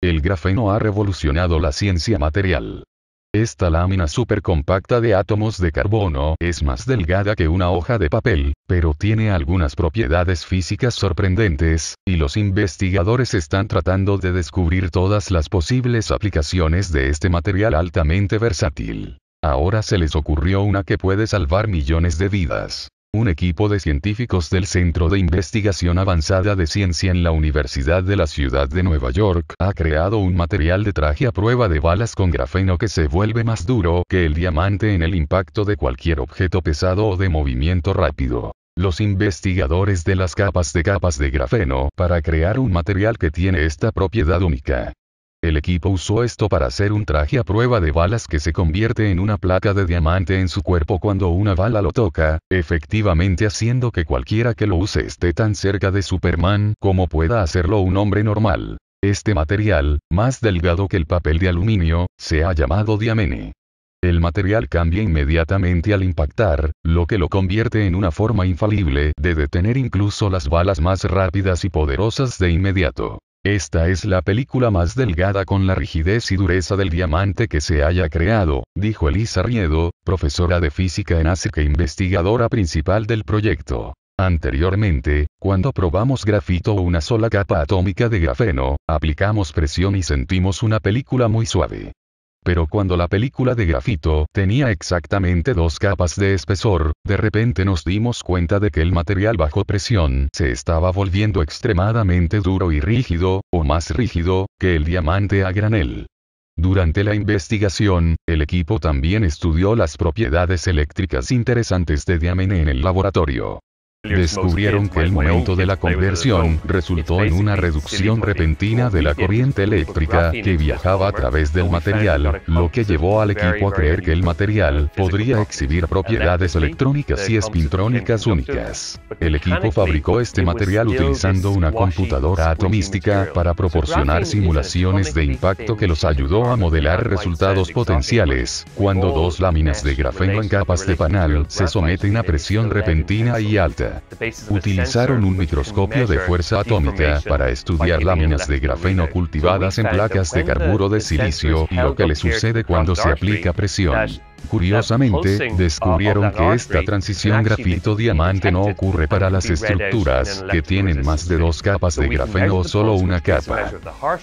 El grafeno ha revolucionado la ciencia material. Esta lámina supercompacta de átomos de carbono es más delgada que una hoja de papel, pero tiene algunas propiedades físicas sorprendentes, y los investigadores están tratando de descubrir todas las posibles aplicaciones de este material altamente versátil. Ahora se les ocurrió una que puede salvar millones de vidas un equipo de científicos del Centro de Investigación Avanzada de Ciencia en la Universidad de la Ciudad de Nueva York ha creado un material de traje a prueba de balas con grafeno que se vuelve más duro que el diamante en el impacto de cualquier objeto pesado o de movimiento rápido. Los investigadores de las capas de capas de grafeno para crear un material que tiene esta propiedad única el equipo usó esto para hacer un traje a prueba de balas que se convierte en una placa de diamante en su cuerpo cuando una bala lo toca, efectivamente haciendo que cualquiera que lo use esté tan cerca de Superman como pueda hacerlo un hombre normal. Este material, más delgado que el papel de aluminio, se ha llamado diamene. El material cambia inmediatamente al impactar, lo que lo convierte en una forma infalible de detener incluso las balas más rápidas y poderosas de inmediato. Esta es la película más delgada con la rigidez y dureza del diamante que se haya creado, dijo Elisa Riedo, profesora de física en ASIC e investigadora principal del proyecto. Anteriormente, cuando probamos grafito o una sola capa atómica de grafeno, aplicamos presión y sentimos una película muy suave. Pero cuando la película de grafito tenía exactamente dos capas de espesor, de repente nos dimos cuenta de que el material bajo presión se estaba volviendo extremadamente duro y rígido, o más rígido, que el diamante a granel. Durante la investigación, el equipo también estudió las propiedades eléctricas interesantes de diamante en el laboratorio descubrieron que el momento de la conversión resultó en una reducción repentina de la corriente eléctrica que viajaba a través del material, lo que llevó al equipo a creer que el material podría exhibir propiedades electrónicas y espintrónicas únicas. El equipo fabricó este material utilizando una computadora atomística para proporcionar simulaciones de impacto que los ayudó a modelar resultados potenciales, cuando dos láminas de grafeno en capas de panal se someten a presión repentina y alta. Utilizaron un microscopio de fuerza atómica para estudiar láminas de grafeno cultivadas en placas de carburo de silicio y lo que le sucede cuando se aplica presión. Curiosamente, descubrieron que esta transición grafito-diamante no ocurre para las estructuras que tienen más de dos capas de grafeno o solo una capa.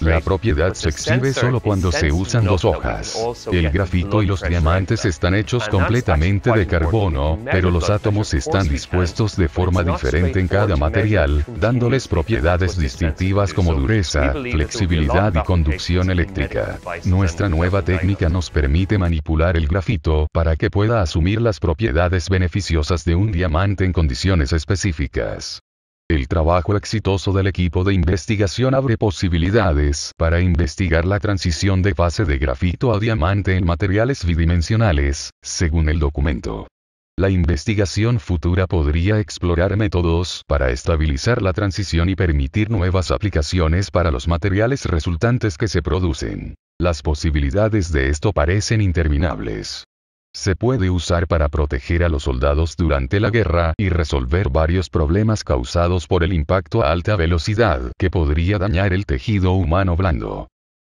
La propiedad se exhibe solo cuando se usan dos hojas. El grafito y los diamantes están hechos completamente de carbono, pero los átomos están dispuestos de forma diferente en cada material, dándoles propiedades distintivas como dureza, flexibilidad y conducción eléctrica. Nuestra nueva técnica nos permite manipular el grafito para que pueda asumir las propiedades beneficiosas de un diamante en condiciones específicas. El trabajo exitoso del equipo de investigación abre posibilidades para investigar la transición de fase de grafito a diamante en materiales bidimensionales, según el documento. La investigación futura podría explorar métodos para estabilizar la transición y permitir nuevas aplicaciones para los materiales resultantes que se producen. Las posibilidades de esto parecen interminables. Se puede usar para proteger a los soldados durante la guerra y resolver varios problemas causados por el impacto a alta velocidad que podría dañar el tejido humano blando.